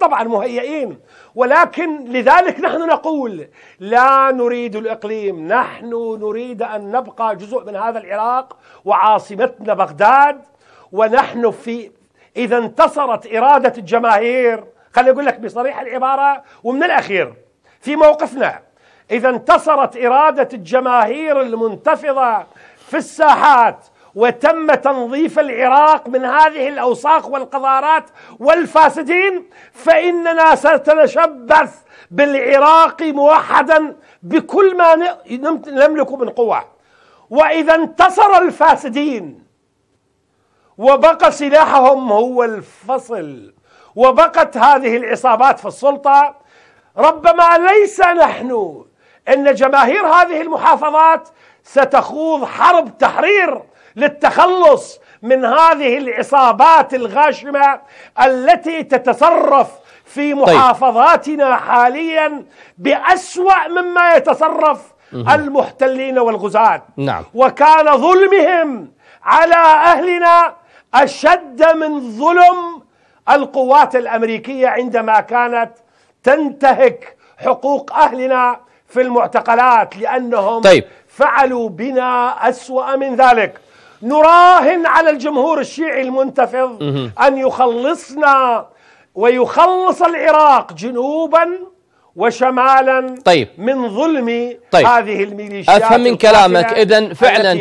طبعا مهيئين ولكن لذلك نحن نقول لا نريد الإقليم نحن نريد أن نبقى جزء من هذا العراق وعاصمتنا بغداد ونحن في إذا انتصرت إرادة الجماهير خليني أقول لك بصريح العبارة ومن الأخير في موقفنا إذا انتصرت إرادة الجماهير المنتفضة في الساحات وتم تنظيف العراق من هذه الاوساخ والقذارات والفاسدين فاننا سنتشبث بالعراق موحدا بكل ما نملك من قوه واذا انتصر الفاسدين وبقى سلاحهم هو الفصل وبقت هذه العصابات في السلطه ربما ليس نحن ان جماهير هذه المحافظات ستخوض حرب تحرير للتخلص من هذه العصابات الغاشمه التي تتصرف في طيب. محافظاتنا حاليا بأسوأ مما يتصرف المحتلين والغزاة نعم. وكان ظلمهم على أهلنا أشد من ظلم القوات الأمريكية عندما كانت تنتهك حقوق أهلنا في المعتقلات لأنهم طيب. فعلوا بنا أسوأ من ذلك نراهن على الجمهور الشيعي المنتفض أن يخلصنا ويخلص العراق جنوبا وشمالا طيب من ظلم طيب هذه الميليشيات أفهم من كلامك إذن فعلا